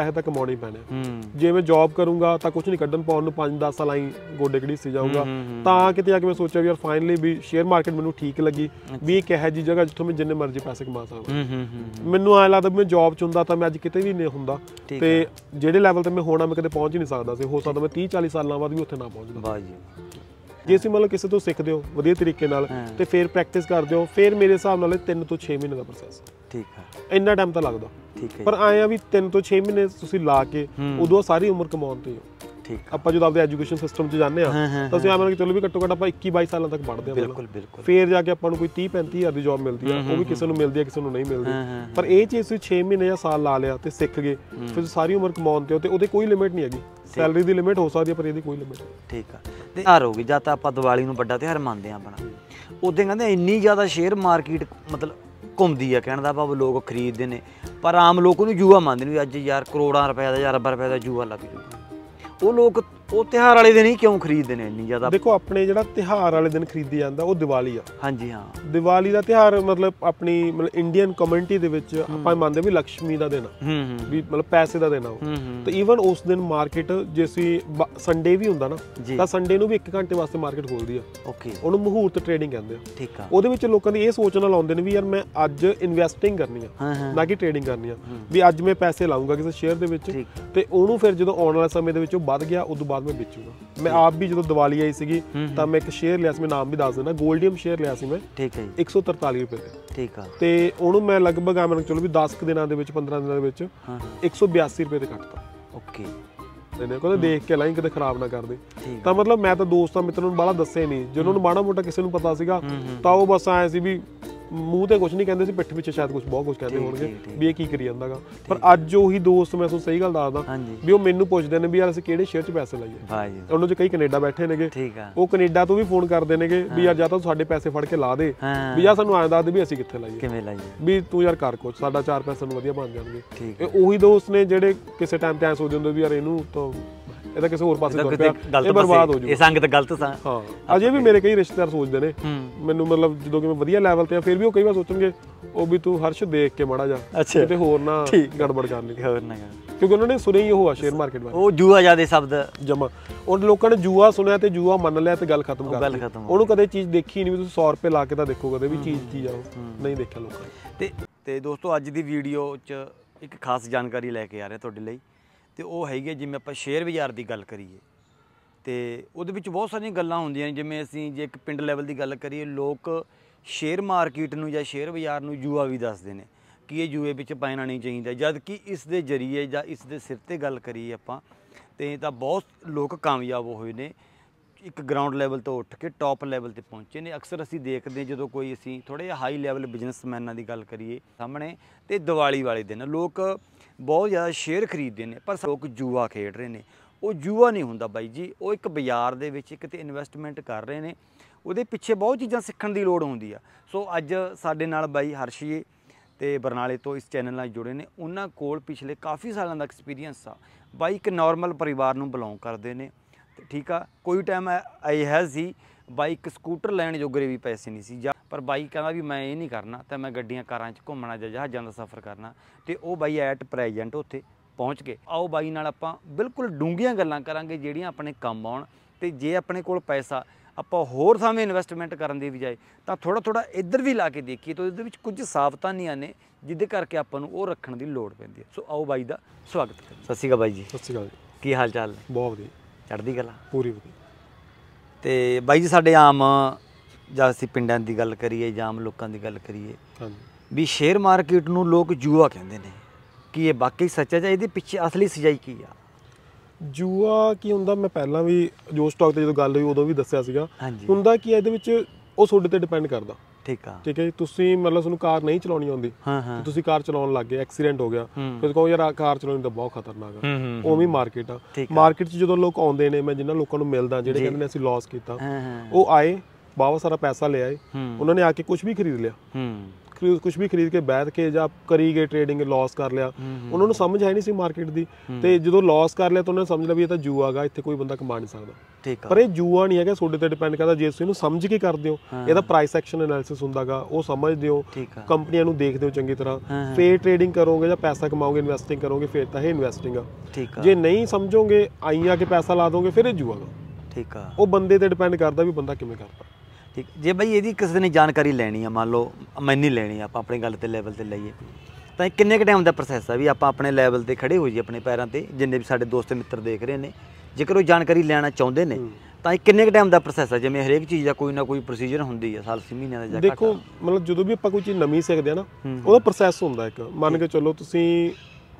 ਪੈਸੇ ਤਾਂ ਕਮਾਉਣੇ ਹੀ ਪੈਣੇ ਜੇ ਮੈਂ ਜੌਬ ਕਰੂੰਗਾ ਤਾਂ ਕੁਝ ਨਹੀਂ ਕੱਢਣ ਪਾਉਣ ਨੂੰ 5-10 ਸਾਲਾਂ ਹੀ ਗੋਡੇ ਕੜੀ ਸੀ ਜਾਊਗਾ ਤਾਂ ਕਿਤੇ ਆ ਕੇ ਮੈਂ ਸੋਚਿਆ ਵੀ ਯਾਰ ਫਾਈਨਲੀ ਵੀ ਸ਼ੇਅਰ ਮਾਰਕੀਟ ਮੈਨੂੰ ਠੀਕ ਲੱਗੀ ਵੀ ਇੱਕ ਇਹੋ ਜੀ ਜਗ੍ਹਾ ਜਿੱਥੋਂ ਮੈਂ ਜਿੰਨੇ ਮਰਜ਼ੀ ਪੈਸੇ ਕਮਾ ਸਕਦਾ ਮੈਨੂੰ ਆਇਆ ਲੱਗਦਾ ਮੈਂ ਜੌਬ 'ਚ ਹੁੰਦਾ ਤਾਂ ਮੈਂ ਅੱਜ ਕਿਤੇ ਵੀ ਨਹੀਂ ਹੁੰਦਾ ਤੇ ਜਿਹੜੇ ਲੈਵਲ ਤੇ ਮੈਂ ਹੋਣਾ ਮੈਂ ਕਦੇ ਪਹੁੰਚ ਹੀ ਨਹੀਂ ਸਕਦਾ ਸੀ ਹੋ ਸਕਦਾ ਮੈਂ 30-40 ਸਾਲਾਂ ਬਾਅਦ ਵੀ ਉੱਥੇ ਨਾ ਪਹੁੰਚਦਾ ਵਾਹ ਜੀ ਜੇ ਤੁਸੀਂ ਮਤਲਬ ਕਿਸੇ ਤੋਂ ਸਿੱਖਦੇ ਹੋ ਵਧੀਆ ਤਰੀਕੇ ਨਾਲ ਤੇ ਫਿਰ ਪ੍ਰੈਕਟਿਸ ਕਰਦੇ ਹੋ ਫਿਰ ਮੇਰੇ ਹਿਸਾਬ ਨਾਲ 3 ਤੋਂ 6 ਮਹੀਨੇ ਦਾ ਪ੍ਰੋਸੈਸ ਠੀਕ ਹੈ ਇੰਨਾ ਟਾਈਮ ਤਾਂ ਲੱਗਦਾ ਠੀਕ ਹੈ ਪਰ ਆਏ ਆ ਵੀ 3 ਤੋਂ 6 ਮਹੀਨੇ ਤੁਸੀਂ ਲਾ ਕੇ ਉਦੋਂ ਸਾਰੀ ਉਮਰ ਕਮਾਉਣ ਤੇ ਹੋ ਠੀਕ ਆਪਾਂ ਜਦੋਂ ਆਪਦੇ ਐਜੂਕੇਸ਼ਨ ਸਿਸਟਮ 'ਚ ਜਾਂਦੇ ਆ ਤਾਂ ਅਸੀਂ ਕਿ ਚਲੋ ਵੀ ਘੱਟੋ ਘੱਟ ਆਪਾਂ 21 22 ਸਾਲਾਂ ਤੱਕ ਪੜ੍ਹਦੇ ਆ ਬਿਲਕੁਲ ਬਿਲਕੁਲ ਫੇਰ ਜਾ ਕੇ ਆਪਾਂ ਨੂੰ ਕੋਈ 30 35 ਹਜ਼ਾਰ ਦੀ ਜੌਬ ਮਿਲਦੀ ਆ ਉਹ ਵੀ ਕਿਸੇ ਨੂੰ ਮਿਲਦੀ ਆ ਕਿਸੇ ਨੂੰ ਨਹੀਂ ਮਿਲਦੀ ਪਰ ਇਹ ਚੀਜ਼ ਤੁਸੀਂ 6 ਮਹੀਨੇ ਜਾਂ ਸਾਲ ਲਾ ਲਿਆ ਤੇ ਸਿੱਖ ਗਏ ਫਿਰ ਸਾਰੀ ਉਮਰ ਕਮਾਉਣ ਤੇ ਹੋ ਤੇ ਉਹਦੇ ਕੋਈ ਲਿਮਿਟ ਨਹੀਂ ਹੈਗੀ ਸੈਲਰੀ ਦੀ ਲਿਮਿਟ ਹੋ ਸਕਦੀ ਹੈ ਪਰ ਇਹਦੀ ਕੋਈ ਲਿਮਿਟ ਨਹੀਂ ਠੀਕ ਆ ਤੇ ਹਾਰ ਹੋ ਗਈ ਜਾਂ ਤੱਕ ਆਪਾਂ ਦੀਵਾਲੀ ਨੂੰ ਵੱਡਾ ਤਿਹਾਰ ਮੰਨਦੇ ਆ ਆਪਣਾ ਉਦੋਂ ਕਹਿੰਦੇ ਇੰਨੀ ਜ਼ਿਆਦਾ ਸ਼ੇਅਰ ਮਾਰਕੀਟ ਮਤਲਬ ਘੁੰਮਦੀ ਆ ਕਹਿਣ ਦਾ ਭਾਵ ਲੋਕ ਖਰੀਦਦੇ ਨੇ ਪਰ ਆਮ ਲੋਕ ਉਹਨੂੰ ਜੂਆ ਮੰਨਦੇ ਨੇ ਅੱਜ ਯਾਰ ਕਰੋੜਾਂ ਰੁਪਏ ਦਾ ਯਾਰ ਅਰਬਾਂ ਰੁਪਏ ਦਾ ਜੂਆ ਲੱਗ ਜੂਗਾ ਉਹ ਲੋਕ ਉਹ ਤਿਹਾਰ ਵਾਲੇ ਦਿਨ ਹੀ ਕਿਉਂ ਖਰੀਦਦੇ ਨੇ ਇੰਨੀ ਜ਼ਿਆਦਾ ਦੇਖੋ ਆਪਣੇ ਜਿਹੜਾ ਤਿਹਾਰ ਵਾਲੇ ਦਿਨ ਖਰੀਦੀ ਜਾਂਦਾ ਉਹ ਦੀਵਾਲੀ ਆ ਹਾਂਜੀ ਹਾਂ ਦੀਵਾਲੀ ਦਾ ਤਿਹਾਰ ਮਤਲਬ ਆਪਣੀ ਮਤਲਬ ਇੰਡੀਅਨ ਕਮਿਊਨਿਟੀ ਦੇ ਵਿੱਚ ਆਪਾਂ ਮੰਨਦੇ ਵੀ ਲక్ష్ਮੀ ਦਾ ਦਿਨ ਹੂੰ ਵੀ ਮਤਲਬ ਪੈਸੇ ਦਾ ਦਿਨ ਆ ਤੇ ਈਵਨ ਉਸ ਦਿਨ ਮਾਰਕੀਟ ਜੇ ਸੀ ਸੰਡੇ ਵੀ ਹੁੰਦਾ ਨਾ ਤਾਂ ਸੰਡੇ ਨੂੰ ਵੀ 1 ਘੰਟੇ ਵਾਸਤੇ ਮਾਰਕੀਟ ਖੋਲਦੀ ਆ ਓਕੇ ਉਹਨੂੰ ਮਹੂਰਤ ਟ੍ਰੇਡਿੰਗ ਕਹਿੰਦੇ ਆ ਠੀਕ ਆ ਉਹਦੇ ਵਿੱਚ ਲੋਕਾਂ ਦੀ ਇਹ ਸੋਚ ਨਾਲ ਆਉਂਦੇ ਨੇ ਵੀ ਯਾਰ ਮੈਂ ਅੱਜ ਇਨਵੈਸਟਿੰਗ ਕਰਨੀ ਆ ਨਾ ਕਿ ਟ੍ਰੇਡਿੰਗ ਕਰਨੀ ਆ ਵੀ ਅੱਜ ਮੈਂ ਪੈਸੇ ਲਾਉਂਗਾ ਕਿਸੇ ਸ਼ੇਅਰ ਦੇ ਵਿੱਚ ਤੇ ਉਹਨੂੰ ਫਿਰ ਜਦੋਂ ਆਉਣ ਵਾਲੇ ਸਮੇਂ ਦੇ ਵਿੱਚ ਉਹ ਵੱਧ ਗਿਆ ਉਦੋਂ ਬਾਅਦ ਮੈਂ ਵੇਚੂਗਾ ਮੈਂ ਆਪ ਵੀ ਜਦੋਂ ਦੀਵਾਲੀ ਆਈ ਸੀਗੀ ਤਾਂ ਮੈਂ ਇੱਕ ਸ਼ੇਅਰ ਲਿਆ ਸੀ ਮੈਂ ਨਾਮ ਵੀ ਦੱਸ ਦਿੰਦਾ 골ਡੀਅਮ ਸ਼ੇਅਰ ਲਿਆ ਸੀ ਮੈਂ ਠੀਕ ਹੈ ਜੀ 143 ਰੁਪਏ ਦੇ ਠੀਕ ਆ ਤੇ ਉਹਨੂੰ ਮੈਂ ਲਗਭਗ ਆਮਨ ਚਲੋ ਵੀ 10 ਦਿਨਾਂ ਦੇ ਵਿੱਚ 15 ਦਿਨਾਂ ਦੇ ਵਿੱਚ 182 ਰੁਪਏ ਤੇ ਕੱਟਤਾ ਓਕੇ ਨੇ ਕੋਲ ਦੇਖ ਕੇ ਲਾਈਨ ਕਿਤੇ ਖਰਾਬ ਨਾ ਕਰ ਦੇ ਤਾਂ ਮਤਲਬ ਮੈਂ ਤਾਂ ਦੋਸਤਾਂ ਮਿੱਤਰਾਂ ਨੂੰ ਬਾਹਲਾ ਦੱਸੇ ਨਹੀਂ ਜਿਹਨਾਂ ਨੂੰ ਮਾੜਾ ਮੋਟਾ ਕਿਸੇ ਨੂੰ ਪਤਾ ਸੀਗਾ ਤਾਂ ਉਹ ਬਸ ਆਏ ਸੀ ਵੀ ਮੂੰਹ ਤੇ ਕੁਝ ਨਹੀਂ ਕਹਿੰਦੇ ਸੀ ਪਿੱਠ ਪਿੱਛੇ ਸ਼ਾਇਦ ਕੁਝ ਬਹੁਤ ਕੁਝ ਕਹਿੰਦੇ ਹੋਣਗੇ ਵੀ ਇਹ ਕੀ ਕਰੀ ਜਾਂਦਾਗਾ ਪਰ ਅੱਜ ਉਹੀ ਦੋਸਤ ਮੈਂ ਤੁਹਾਨੂੰ ਸਹੀ ਗੱਲ ਦੱਸਦਾ ਵੀ ਉਹ ਮੈਨੂੰ ਪੁੱਛਦੇ ਨੇ ਵੀ ਯਾਰ ਅਸੀਂ ਕਿਹੜੇ ਸ਼ਹਿਰ 'ਚ ਪੈਸੇ ਲਾਈਏ ਹਾਂਜੀ ਉਹਨਾਂ 'ਚ ਕਈ ਕੈਨੇਡਾ ਬੈਠੇ ਨੇਗੇ ਉਹ ਕੈਨੇਡਾ ਤੋਂ ਵੀ ਫੋਨ ਕਰਦੇ ਨੇਗੇ ਵੀ ਯਾਰ ਜਾਂ ਤਾਂ ਸਾਡੇ ਪੈਸੇ ਫੜ ਕੇ ਲਾ ਦੇ ਵੀ ਯਾਰ ਸਾਨੂੰ ਐਂ ਦੱਸ ਦੇ ਵੀ ਅਸੀਂ ਕਿੱਥੇ ਲਾਈਏ ਕਿਵੇਂ ਲਾਈਏ ਵੀ ਤੂੰ ਯਾਰ ਕਰ ਕੁਝ ਸਾਡਾ ਚਾਰ ਪੈਸੇ ਨੂੰ ਵਧੀਆ ਬਣ ਜਾਣਗੇ ਇਹ ਉਹੀ ਦੋਸਤ ਨੇ ਜਿਹੜੇ ਕਿਸੇ ਟਾਈਮ ਤੇ ਐ ਸੋਚਦੇ ਹੁੰਦੇ ਵੀ ਯਾਰ ਇਹਨੂੰ ਤਾਂ ਇਹ ਤਾਂ ਕਿਸੇ ਹੋਰ ਪਾਸੇ ਤੁਰ ਪਿਆ ਇਹ ਬਰਬਾਦ ਹੋ ਜੂ ਇਹ ਸੰਗਤ ਗਲਤ ਸਾਂ ਹਾਂ ਅਜੇ ਵੀ ਮੇਰੇ ਕਈ ਰਿਸ਼ਤੇਦਾਰ ਸੋਚਦੇ ਨੇ ਮੈਨੂੰ ਮਤਲਬ ਜਦੋਂ ਕਿ ਮੈਂ ਵਧੀਆ ਲੈਵਲ ਤੇ ਆ ਫਿਰ ਵੀ ਉਹ ਕਈ ਵਾਰ ਸੋਚਣਗੇ ਉਹ ਵੀ ਤੂੰ ਹਰਸ਼ ਦੇਖ ਕੇ ਮਾੜਾ ਜਾ ਕਿਤੇ ਹੋਰ ਨਾ ਗੜਬੜ ਕਰ ਲਈ ਹੋਰ ਨਾ ਕਿਉਂਕਿ ਉਹਨਾਂ ਨੇ ਸੁਣਿਆ ਹੀ ਉਹ ਆ ਸ਼ੇਅਰ ਮਾਰਕੀਟ ਬਾਰੇ ਉਹ ਜੂਆ ਜਿਆਦੇ ਸ਼ਬਦ ਜਮਾ ਉਹ ਲੋਕਾਂ ਨੇ ਜੂਆ ਸੁਣਿਆ ਤੇ ਜੂਆ ਮੰਨ ਲਿਆ ਤੇ ਗੱਲ ਖਤਮ ਕਰ ਦਿੱਤੀ ਉਹਨੂੰ ਕਦੇ ਚੀਜ਼ ਦੇਖੀ ਨਹੀਂ ਵੀ ਤੁਸੀਂ 100 ਰੁਪਏ ਲਾ ਕੇ ਤਾਂ ਦੇਖੋ ਕਦੇ ਵੀ ਚੀਜ਼ ਕੀ ਜਾਓ ਨਹੀਂ ਦੇਖਿਆ ਲੋਕਾਂ ਤੇ ਤੇ ਦੋਸਤੋ ਅੱਜ ਦੀ ਵੀਡੀਓ 'ਚ ਇੱਕ ਖਾਸ ਜਾਣਕਾਰੀ ਲੈ ਕੇ ਆ ਰਿਹਾ ਤੁਹਾਡੇ ਲਈ ਤੇ ਉਹ ਹੈਗੇ ਜਿਵੇਂ ਆਪਾਂ ਸ਼ੇਅਰ ਬਾਜ਼ਾਰ ਦੀ ਗੱਲ ਕਰੀਏ ਤੇ ਉਹਦੇ ਵਿੱਚ ਬਹੁਤ ਸਾਰੀਆਂ ਗੱਲਾਂ ਹੁੰਦੀਆਂ ਨੇ ਜਿਵੇਂ ਅਸੀਂ ਜੇ ਇੱਕ ਪਿੰਡ ਲੈਵਲ ਦੀ ਗੱਲ ਕਰੀਏ ਲੋਕ ਸ਼ੇਅਰ ਮਾਰਕੀਟ ਨੂੰ ਜਾਂ ਸ਼ੇਅਰ ਬਾਜ਼ਾਰ ਨੂੰ ਜੂਆ ਵੀ ਦੱਸਦੇ ਨੇ ਕਿ ਇਹ ਜੂਏ ਵਿੱਚ ਪੈਣਾ ਨਹੀਂ ਚਾਹੀਦਾ ਜਦ ਕਿ ਇਸ ਦੇ ਜਰੀਏ ਜਾਂ ਇਸ ਦੇ ਸਿਰ ਤੇ ਗੱਲ ਕਰੀਏ ਆਪਾਂ ਤੇ ਤਾਂ ਬਹੁਤ ਲੋਕ ਕਾਮਯਾਬ ਹੋਏ ਨੇ ਇੱਕ ਗਰਾਊਂਡ ਲੈਵਲ ਤੋਂ ਉੱਠ ਕੇ ਟੌਪ ਲੈਵਲ ਤੇ ਪਹੁੰਚੇ ਨੇ ਅਕਸਰ ਅਸੀਂ ਦੇਖਦੇ ਹਾਂ ਜਦੋਂ ਕੋਈ ਅਸੀਂ ਥੋੜੇ ਜਿਹਾ ਹਾਈ ਲੈਵਲ ਬਿਜ਼ਨਸਮੈਨਾਂ ਦੀ ਗੱਲ ਕਰੀਏ ਸਾਹਮਣੇ ਤੇ ਦੀਵਾਲੀ ਵਾਲੇ ਦਿਨ ਲੋਕ ਬਹੁਤ ਜ਼ਿਆਦਾ ਸ਼ੇਅਰ ਖਰੀਦਦੇ ਨੇ ਪਰ ਲੋਕ ਜੂਆ ਖੇਡ ਰਹੇ ਨੇ ਉਹ ਜੂਆ ਨਹੀਂ ਹੁੰਦਾ ਬਾਈ ਜੀ ਉਹ ਇੱਕ ਬਾਜ਼ਾਰ ਦੇ ਵਿੱਚ ਇੱਕ ਤੇ ਇਨਵੈਸਟਮੈਂਟ ਕਰ ਰਹੇ ਨੇ ਉਹਦੇ ਪਿੱਛੇ ਬਹੁਤ ਚੀਜ਼ਾਂ ਸਿੱਖਣ ਦੀ ਲੋੜ ਹੁੰਦੀ ਆ ਸੋ ਅੱਜ ਸਾਡੇ ਨਾਲ ਬਾਈ ਹਰਸ਼ੀਏ ਤੇ ਬਰਨਾਲੇ ਤੋਂ ਇਸ ਚੈਨਲ ਨਾਲ ਜੁੜੇ ਨੇ ਉਹਨਾਂ ਕੋਲ ਪਿਛਲੇ ਕਾਫੀ ਸਾਲਾਂ ਦਾ ਐਕਸਪੀਰੀਅੰਸ ਆ ਬਾਈ ਇੱਕ ਨਾਰਮਲ ਪਰਿਵਾਰ ਨੂੰ ਬਿਲੋਂਗ ਕਰਦੇ ਨੇ ਤੇ ਠੀਕ ਆ ਕੋਈ ਟਾਈਮ ਆਈ ਹੈ ਸੀ ਬਾਈ ਇੱਕ ਸਕੂਟਰ ਲੈਣ ਜੋਗਰੇ ਵੀ ਪੈਸੇ ਨਹੀਂ ਸੀ ਜਾਂ ਪਰ ਬਾਈ ਕਹਿੰਦਾ ਵੀ ਮੈਂ ਇਹ ਨਹੀਂ ਕਰਨਾ ਤੇ ਮੈਂ ਗੱਡੀਆਂ ਕਾਰਾਂ 'ਚ ਘੁੰਮਣਾ ਜਾਂ ਜਹਾਜ਼ਾਂ ਦਾ ਸਫ਼ਰ ਕਰਨਾ ਤੇ ਉਹ ਬਾਈ ਐਟ ਪ੍ਰੈਜ਼ੈਂਟ ਉੱਥੇ ਪਹੁੰਚ ਗਏ ਆਓ ਬਾਈ ਨਾਲ ਆਪਾਂ ਬਿਲਕੁਲ ਡੂੰਘੀਆਂ ਗੱਲਾਂ ਕਰਾਂਗੇ ਜਿਹੜੀਆਂ ਆਪਣੇ ਕੰਮ ਆਉਣ ਤੇ ਜੇ ਆਪਣੇ ਕੋਲ ਪੈਸਾ ਆਪਾਂ ਹੋਰ ਥਾਵੇਂ ਇਨਵੈਸਟਮੈਂਟ ਕਰਨ ਦੀ ਬਜਾਏ ਤਾਂ ਥੋੜਾ ਥੋੜਾ ਇੱਧਰ ਵੀ ਲਾ ਕੇ ਦੇਖੀਏ ਤਾਂ ਇਹਦੇ ਵਿੱਚ ਕੁਝ ਸਾਵਧਾਨੀਆਂ ਨੇ ਜਿੱਦੇ ਕਰਕੇ ਆਪਾਂ ਨੂੰ ਉਹ ਰੱਖਣ ਦੀ ਲੋੜ ਪੈਂਦੀ ਹੈ ਸੋ ਆਓ ਬਾਈ ਦਾ ਸਵਾਗਤ ਕਰੋ ਸਤਿ ਸ਼੍ਰੀ ਅਕਾਲ ਬਾਈ ਜੀ ਸਤਿ ਸ਼੍ਰੀ ਅਕਾਲ ਕੀ ਹਾਲ ਚਾਲ ਬਹੁਤ ਵਧੀਆ ਚੜ੍ਹਦੀ ਕਲਾ ਪੂਰੀ ਤੇ ਬਾਈ ਜੀ ਸਾਡੇ ਆਮ ਜਦ ਅਸੀਂ ਪਿੰਡਾਂ ਦੀ ਗੱਲ ਕਰੀਏ ਜਾਂ ਆਮ ਲੋਕਾਂ ਦੀ ਗੱਲ ਕਰੀਏ ਹਾਂਜੀ ਵੀ ਸ਼ੇਅਰ ਮਾਰਕੀਟ ਨੂੰ ਲੋਕ ਜੂਆ ਕਹਿੰਦੇ ਨੇ ਕਿ ਇਹ ਵਾਕਈ ਸੱਚਾ ਜਾਂ ਇਹਦੇ ਪਿੱਛੇ ਅਸਲੀ ਸਜਾਈ ਕੀ ਆ ਜੂਆ ਕੀ ਹੁੰਦਾ ਮੈਂ ਪਹਿਲਾਂ ਵੀ ਜੋ ਸਟਾਕ ਤੇ ਜਦੋਂ ਗੱਲ ਹੋਈ ਉਦੋਂ ਵੀ ਦੱਸਿਆ ਸੀਗਾ ਹੁੰਦਾ ਕੀ ਇਹਦੇ ਵਿੱਚ ਉਹ ਤੁਹਾਡੇ ਤੇ ਡਿਪੈਂਡ ਕਰਦਾ ਠੀਕ ਆ ਠੀਕ ਹੈ ਜੀ ਤੁਸੀਂ ਮਤਲਬ ਤੁਹਾਨੂੰ ਕਾਰ ਨਹੀਂ ਚਲਾਉਣੀ ਆਉਂਦੀ ਤੁਸੀਂ ਕਾਰ ਚਲਾਉਣ ਲੱਗ ਗਏ ਐਕਸੀਡੈਂਟ ਹੋ ਗਿਆ ਫਿਰ ਕਹੋ ਯਾਰ ਕਾਰ ਚਲਾਉਣੀ ਤਾਂ ਬਹੁਤ ਖਤਰਨਾਕ ਆ ਉਵੇਂ ਮਾਰਕੀਟ ਆ ਮਾਰਕੀਟ 'ਚ ਜਦੋਂ ਲੋਕ ਆਉਂਦੇ ਨੇ ਮੈਂ ਜਿੰਨਾਂ ਲੋਕਾਂ ਨੂੰ ਮਿਲਦਾ ਜਿਹੜੇ ਕਹਿੰਦੇ ਨੇ ਅਸੀਂ ਲਾਸ ਕੀਤਾ ਉਹ ਆਏ ਬਾਵਾ ਸਾਰਾ ਪੈਸਾ ਲਿਆਏ ਉਹਨਾਂ ਨੇ ਆ ਕੇ ਕੁਝ ਵੀ ਖਰੀਦ ਲਿਆ ਕੁਝ ਵੀ ਖਰੀਦ ਕੇ ਬੈਠ ਕੇ ਜਾਂ ਕਰੀ ਗਏ ਟ੍ਰੇਡਿੰਗ ਲਾਸ ਕਰ ਲਿਆ ਉਹਨਾਂ ਨੂੰ ਸਮਝ ਹੈ ਨਹੀਂ ਸੀ ਮਾਰਕੀਟ ਦੀ ਤੇ ਜਦੋਂ ਲਾਸ ਕਰ ਲਿਆ ਤਾਂ ਉਹਨਾਂ ਨੇ ਸਮਝ ਲਿਆ ਵੀ ਇਹ ਤਾਂ ਜੂਆਗਾ ਇੱਥੇ ਕੋਈ ਬੰਦਾ ਕਮਾ ਨਹੀਂ ਸਕਦਾ ਠੀਕ ਆ ਪਰ ਇਹ ਜੂਆ ਨਹੀਂ ਹੈਗਾ ਤੁਹਾਡੇ ਤੇ ਡਿਪੈਂਡ ਕਰਦਾ ਜੇ ਤੁਸੀਂ ਇਹਨੂੰ ਸਮਝ ਕੇ ਕਰਦੇ ਹੋ ਇਹਦਾ ਪ੍ਰਾਈਸ ਐਕਸ਼ਨ ਅਨਾਲਿਸਿਸ ਹੁੰਦਾਗਾ ਉਹ ਸਮਝਦੇ ਹੋ ਕੰਪਨੀਆਂ ਨੂੰ ਦੇਖਦੇ ਹੋ ਚੰਗੀ ਤਰ੍ਹਾਂ ਫੇਰ ਟ੍ਰੇਡਿੰਗ ਕਰੋਗੇ ਜਾਂ ਪੈਸਾ ਕਮਾਓਗੇ ਇਨਵੈਸਟਿੰਗ ਕਰੋਗੇ ਫੇਰ ਤਾਂ ਇਹ ਇਨਵੈਸਟਿੰਗ ਆ ਜੇ ਨਹੀਂ ਸਮਝੋਗੇ ਆਈਆਂ ਕੇ ਪੈਸਾ ਲਾ ਦੋਗੇ ਫਿਰ ਇਹ ਜੂਆਗਾ ਠੀਕ ਆ ਉਹ ਬੰਦੇ ਤੇ ਡਿਪੈਂਡ ਕਰਦਾ ਵੀ ਬੰਦਾ ਕਿਵੇਂ ਕਰਦਾ ਠੀਕ ਜੇ ਬਈ ਇਹਦੀ ਕਿਸੇ ਨੇ ਜਾਣਕਾਰੀ ਲੈਣੀ ਆ ਮੰਨ ਲਓ ਨਹੀਂ ਲੈਣੀ ਆ ਆਪਾਂ ਆਪਣੇ ਗੱਲ ਤੇ ਲੈਵਲ ਤੇ ਲਈਏ ਤਾਂ ਕਿੰਨੇ ਕ ਟਾਈਮ ਦਾ ਪ੍ਰੋਸੈਸ ਆ ਵੀ ਆਪਾਂ ਆਪਣੇ ਲੈਵਲ ਤੇ ਖੜੇ ਹੋ ਜੀ ਆਪਣੇ ਪੈਰਾਂ ਤੇ ਜਿੰਨੇ ਵੀ ਸਾਡੇ ਦੋਸਤ ਮਿੱਤਰ ਦੇਖ ਰਹੇ ਨੇ ਜੇਕਰ ਉਹ ਜਾਣਕਾਰੀ ਲੈਣਾ ਚਾਹੁੰਦੇ ਨੇ ਤਾਂ ਇਹ ਕਿੰਨੇ ਕ ਟਾਈਮ ਦਾ ਪ੍ਰੋਸੈਸ ਆ ਜਿਵੇਂ ਹਰੇਕ ਚੀਜ਼ ਦਾ ਕੋਈ ਨਾ ਕੋਈ ਪ੍ਰੋਸੀਜਰ ਹੁੰਦੀ ਆ ਸਾਲ ਸੀ ਮਹੀਨਿਆਂ ਦਾ ਜਾਂ ਦੇਖੋ ਮਤਲਬ ਜਦੋਂ ਵੀ ਆਪਾਂ ਕੋਈ ਚੀਜ਼ ਨਵੀਂ ਸਿੱਖਦੇ ਆ ਨਾ ਉਹਦਾ ਪ੍ਰੋਸੈਸ ਹੁੰਦਾ ਇੱਕ ਮੰਨ ਕੇ ਚੱਲੋ ਤੁਸੀਂ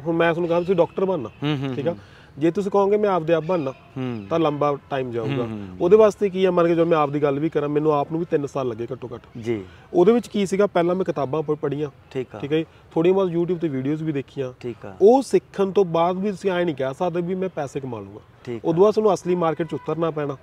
ਹੁਣ ਮੈਂ ਤੁਹਾਨੂੰ ਕਹਾਂ ਤੁਸੀਂ ਡਾਕਟਰ ਬਣਨਾ ਠੀਕ ਆ ਜੇ ਤੁਸੀਂ ਕਹੋਗੇ ਮੈਂ ਆਪਦੇ ਆਪ ਬਣਨਾ ਤਾਂ ਲੰਬਾ ਟਾਈਮ ਜਾਊਗਾ ਉਹਦੇ ਵਾਸਤੇ ਕੀ ਆ ਮੰਨ ਕੇ ਜਦੋਂ ਮੈਂ ਆਪਦੀ ਗੱਲ ਵੀ ਕਰਾਂ ਮੈਨੂੰ ਆਪ ਨੂੰ ਵੀ 3 ਸਾਲ ਲੱਗੇ ਘੱਟੋ ਘੱਟ ਜੀ ਉਹਦੇ ਵਿੱਚ ਕੀ ਸੀਗਾ ਪਹਿਲਾਂ ਮੈਂ ਕਿਤਾਬਾਂ ਪੜ੍ਹੀਆਂ ਠੀਕ ਆ ਠੀਕ ਹੈ ਥੋੜੀ ਬਹੁਤ YouTube ਤੇ ਵੀਡੀਓਜ਼ ਵੀ ਦੇਖੀਆਂ ਠੀਕ ਆ ਉਹ ਸਿੱਖਣ ਤੋਂ ਬਾਅਦ ਵੀ ਤੁਸੀਂ ਐ ਨਹੀਂ ਕਹਿ ਸਕਦੇ ਵੀ ਮੈਂ ਪੈਸੇ ਕਮਾ ਲੂਗਾ ਉਦੋਂ ਬਾਅਦ ਤੁਹਾਨੂੰ ਅਸਲੀ ਮਾਰਕੀਟ 'ਚ ਉਤਰਨਾ ਪੈਣਾ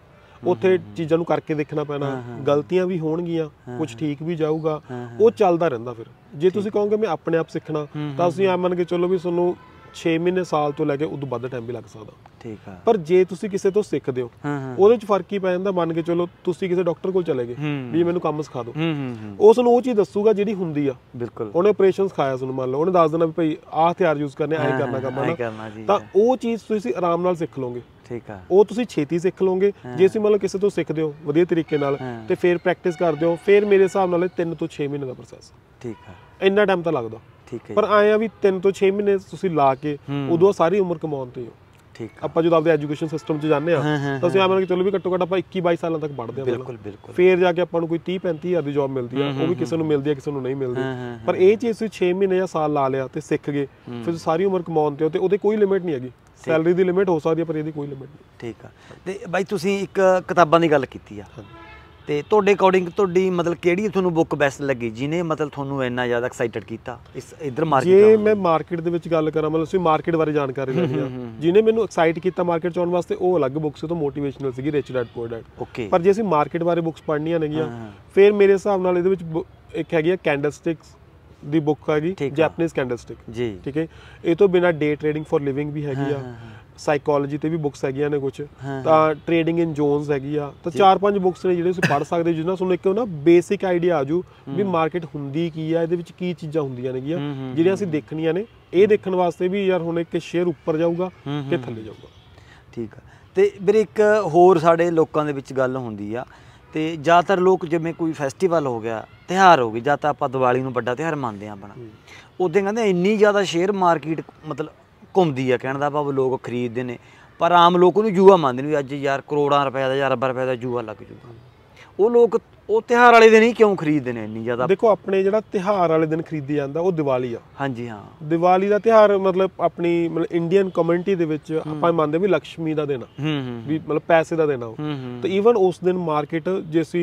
ਉੱਥੇ ਚੀਜ਼ਾਂ ਨੂੰ ਕਰਕੇ ਦੇਖਣਾ ਪੈਣਾ ਗਲਤੀਆਂ ਵੀ ਹੋਣਗੀਆਂ ਕੁਝ ਠੀਕ ਵੀ ਜਾਊਗਾ ਉਹ ਚੱਲਦਾ ਰਹਿੰਦਾ ਫਿਰ ਜੇ ਤੁਸੀਂ ਕਹੋਗੇ ਮੈਂ ਆਪਣੇ ਆਪ ਸਿੱਖਣਾ ਤਾਂ ਤੁਸੀਂ ਐ ਮੰਨ ਕੇ ਚੱਲੋ ਵੀ ਤੁਹਾਨੂੰ 6 ਮਹੀਨੇ ਸਾਲ ਤੋਂ ਲੈ ਕੇ ਉਦੋਂ ਵੱਧ ਟਾਈਮ ਵੀ ਲੱਗ ਸਕਦਾ ਠੀਕ ਆ ਪਰ ਜੇ ਤੁਸੀਂ ਕਿਸੇ ਤੋਂ ਸਿੱਖਦੇ ਹੋ ਉਹਦੇ ਵਿੱਚ ਫਰਕ ਹੀ ਪੈ ਜਾਂਦਾ ਮੰਨ ਕੇ ਚਲੋ ਤੁਸੀਂ ਕਿਸੇ ਡਾਕਟਰ ਕੋਲ ਚਲੇ ਗਏ ਵੀ ਮੈਨੂੰ ਕੰਮ ਸਿਖਾ ਦਿਓ ਉਸ ਨੂੰ ਉਹ ਚੀਜ਼ ਦੱਸੂਗਾ ਜਿਹੜੀ ਹੁੰਦੀ ਆ ਬਿਲਕੁਲ ਉਹਨੇ ਆਪਰੇਸ਼ਨ ਸਿਖਾਇਆ ਤੁਹਾਨੂੰ ਮੰਨ ਲਓ ਉਹਨੇ ਦੱਸ ਦੇਣਾ ਵੀ ਭਈ ਆਹ ਹਥਿਆਰ ਯੂਜ਼ ਕਰਨੇ ਐ ਕਰਨਾ ਕੰਮ ਨਾ ਤਾਂ ਉਹ ਚੀਜ਼ ਤੁਸੀਂ ਆਰਾਮ ਨਾਲ ਸਿੱਖ ਲਓਗੇ ਠੀਕ ਆ ਉਹ ਤੁਸੀਂ ਛੇਤੀ ਸਿੱਖ ਲਓਗੇ ਜੇ ਤੁਸੀਂ ਮਤਲਬ ਕਿਸੇ ਤੋਂ ਸਿੱਖਦੇ ਹੋ ਵਧੀਆ ਤਰੀਕੇ ਨਾਲ ਤੇ ਫਿਰ ਪ੍ਰੈਕਟਿਸ ਕਰਦੇ ਹੋ ਫਿਰ ਮੇਰੇ ਹਿਸਾਬ ਨਾਲ 3 ਤੋਂ 6 ਮਹੀਨੇ ਦਾ ਪ੍ਰੋਸੈਸ ਠੀਕ ਆ ਇੰਨਾ ਟਾਈਮ ਤਾਂ ਲੱਗਦਾ ਠੀਕ ਹੈ ਪਰ ਆਏ ਆ ਵੀ 3 ਤੋਂ 6 ਮਹੀਨੇ ਤੁਸੀਂ ਲਾ ਕੇ ਉਦੋਂ ਸਾਰੀ ਉਮਰ ਕਮਾਉਣ ਤੇ ਹੋ ਠੀਕ ਆਪਾਂ ਜਦੋਂ ਆਪਦੇ ਐਜੂਕੇਸ਼ਨ ਸਿਸਟਮ 'ਚ ਜਾਂਦੇ ਆ ਤਾਂ ਅਸੀਂ ਆਮਨ ਕਿ ਚਲੋ ਵੀ ਘੱਟੋ ਘੱਟ ਆਪਾਂ 21 22 ਸਾਲਾਂ ਤੱਕ ਪੜ੍ਹਦੇ ਆ ਬਿਲਕੁਲ ਬਿਲਕੁਲ ਫੇਰ ਜਾ ਕੇ ਆਪਾਂ ਨੂੰ ਕੋਈ 30 35 ਹਜ਼ਾਰ ਦੀ ਜੌਬ ਮਿਲਦੀ ਆ ਉਹ ਵੀ ਕਿਸੇ ਨੂੰ ਮਿਲਦੀ ਆ ਕਿਸੇ ਨੂੰ ਨਹੀਂ ਮਿਲਦੀ ਪਰ ਇਹ ਚੀਜ਼ ਤੁਸੀਂ 6 ਮਹੀਨੇ ਜਾਂ ਸਾਲ ਲਾ ਲਿਆ ਤੇ ਸਿੱਖ ਗਏ ਫਿਰ ਸਾਰੀ ਉਮਰ ਕਮਾਉਣ ਤੇ ਹੋ ਤੇ ਉਹਦੇ ਕੋਈ ਲਿਮਿਟ ਨਹੀਂ ਹੈਗੀ ਸੈਲਰੀ ਦੀ ਲਿਮਿਟ ਹੋ ਸਕਦੀ ਆ ਪਰ ਇਹਦੀ ਕੋਈ ਲਿਮਿਟ ਨਹੀਂ ਠੀਕ ਆ ਤੇ ਬਾਈ ਤੁਸੀਂ ਇੱਕ ਕਿਤਾਬਾਂ ਦੀ ਗੱਲ ਕੀਤੀ ਆ ਤੇ ਤੁਹਾਡੇ ਅਕੋਰਡਿੰਗ ਤੁਹਾਡੀ ਮਤਲਬ ਕਿਹੜੀ ਤੁਹਾਨੂੰ ਬੁੱਕ ਬੈਸਟ ਲੱਗੀ ਜਿਹਨੇ ਮਤਲਬ ਤੁਹਾਨੂੰ ਇੰਨਾ ਜ਼ਿਆਦਾ ਐਕਸਾਈਟਡ ਕੀਤਾ ਇਸ ਇਧਰ ਮਾਰਕੀਟ ਜੇ ਮੈਂ ਮਾਰਕੀਟ ਦੇ ਵਿੱਚ ਗੱਲ ਕਰਾਂ ਮਤਲਬ ਤੁਸੀਂ ਮਾਰਕੀਟ ਬਾਰੇ ਜਾਣਕਾਰੀ ਲੈਣੀ ਆ ਜਿਹਨੇ ਮੈਨੂੰ ਐਕਸਾਈਟ ਕੀਤਾ ਮਾਰਕੀਟ ਚੋਣ ਵਾਸਤੇ ਉਹ ਅਲੱਗ ਬੁੱਕਸ ਤੋਂ ਮੋਟੀਵੇਸ਼ਨਲ ਸੀਗੀ rich dad poor dad okay ਪਰ ਜੇ ਅਸੀਂ ਮਾਰਕੀਟ ਬਾਰੇ ਬੁੱਕਸ ਪੜ੍ਹਨੀਆਂ ਨੇਗੀਆਂ ਫਿਰ ਮੇਰੇ ਹਿਸਾਬ ਨਾਲ ਇਹਦੇ ਵਿੱਚ ਇੱਕ ਹੈਗੀ ਆ ਕੈਂਡਲਸਟਿਕਸ ਦੀ ਬੁੱਕ ਹੈਗੀ ਜੈਪਨੀਜ਼ ਕੈਂਡਲਸਟਿਕ ਜੀ ਠੀਕ ਹੈ ਇਹ ਤੋਂ ਬਿਨਾ ਡੇ ਟ੍ਰੇਡਿੰਗ ਫॉर ਲਿਵਿੰਗ ਵੀ ਹੈਗੀ ਆ ਸਾਈਕੋਲੋਜੀ ਤੇ ਵੀ ਬੁੱਕਸ ਹੈਗੀਆਂ ਨੇ ਕੁਝ ਤਾਂ ਟ੍ਰੇਡਿੰਗ ਇਨ ਜ਼ੋਨਸ ਹੈਗੀ ਆ ਤਾਂ ਚਾਰ ਪੰਜ ਬੁੱਕਸ ਨੇ ਜਿਹੜੇ ਤੁਸੀਂ ਪੜ੍ਹ ਸਕਦੇ ਜਿਨ੍ਹਾਂ ਤੁਹਾਨੂੰ ਇੱਕ ਨਾ ਬੇਸਿਕ ਆਈਡੀਆ ਆ ਜੂ ਵੀ ਮਾਰਕੀਟ ਹੁੰਦੀ ਕੀ ਆ ਇਹਦੇ ਵਿੱਚ ਕੀ ਚੀਜ਼ਾਂ ਹੁੰਦੀਆਂ ਨੇਗੀਆਂ ਜਿਹੜੀਆਂ ਅਸੀਂ ਦੇਖਣੀਆਂ ਨੇ ਇਹ ਦੇਖਣ ਵਾਸਤੇ ਵੀ ਯਾਰ ਹੁਣ ਇੱਕ ਸ਼ੇਅਰ ਉੱਪਰ ਜਾਊਗਾ ਕਿ ਥੱਲੇ ਜਾਊਗਾ ਠੀਕ ਆ ਤੇ ਵੀਰ ਇੱਕ ਹੋਰ ਸਾਡੇ ਲੋਕਾਂ ਦੇ ਵਿੱਚ ਗੱਲ ਹੁੰਦੀ ਆ ਤੇ ਜ਼ਿਆਦਾਤਰ ਲੋਕ ਜਿਵੇਂ ਕੋਈ ਫੈਸਟੀਵਲ ਹੋ ਗਿਆ ਤਿਹਾਰ ਹੋ ਗਈ ਜਾਂ ਤਾਂ ਆਪਾਂ ਦੀਵਾਲੀ ਨੂੰ ਵੱਡਾ ਤਿਹਾਰ ਮੰਨਦੇ ਆ ਆਪਣਾ ਉਦੋਂ ਕਹਿੰਦੇ ਇੰਨੀ ਜ਼ਿਆਦਾ ਸ਼ੇਅਰ ਮਾਰਕੀਟ ਮਤਲਬ ਘੁੰਮਦੀ ਆ ਕਹਿਣ ਦਾ ਭਾਵ ਲੋਕ ਖਰੀਦਦੇ ਨੇ ਪਰ ਆਮ ਲੋਕ ਉਹਨੂੰ ਜੂਆ ਮੰਨਦੇ ਨੇ ਅੱਜ ਯਾਰ ਕਰੋੜਾਂ ਰੁਪਏ ਦਾ ਯਾਰ ਅਰਬਾਂ ਰੁਪਏ ਦਾ ਜੂਆ ਲੱਗ ਜੂਗਾ ਉਹ ਲੋਕ ਉਹ ਤਿਹਾਰ ਵਾਲੇ ਦਿਨ ਹੀ ਕਿਉਂ ਖਰੀਦਦੇ ਨੇ ਇੰਨੀ ਜ਼ਿਆਦਾ ਦੇਖੋ ਆਪਣੇ ਜਿਹੜਾ ਤਿਹਾਰ ਵਾਲੇ ਦਿਨ ਖਰੀਦੇ ਜਾਂਦਾ ਉਹ ਦੀਵਾਲੀ ਆ ਹਾਂਜੀ ਹਾਂ ਦੀਵਾਲੀ ਦਾ ਤਿਹਾਰ ਮਤਲਬ ਆਪਣੀ ਮਤਲਬ ਇੰਡੀਅਨ ਕਮਿਊਨਿਟੀ ਦੇ ਵਿੱਚ ਆਪਾਂ ਮੰਨਦੇ ਵੀ ਲక్ష్ਮੀ ਦਾ ਦਿਨ ਵੀ ਮਤਲਬ ਪੈਸੇ ਦਾ ਦਿਨ ਆ ਤੇ ਈਵਨ ਉਸ ਦਿਨ ਮਾਰਕੀਟ ਜੇ ਸੀ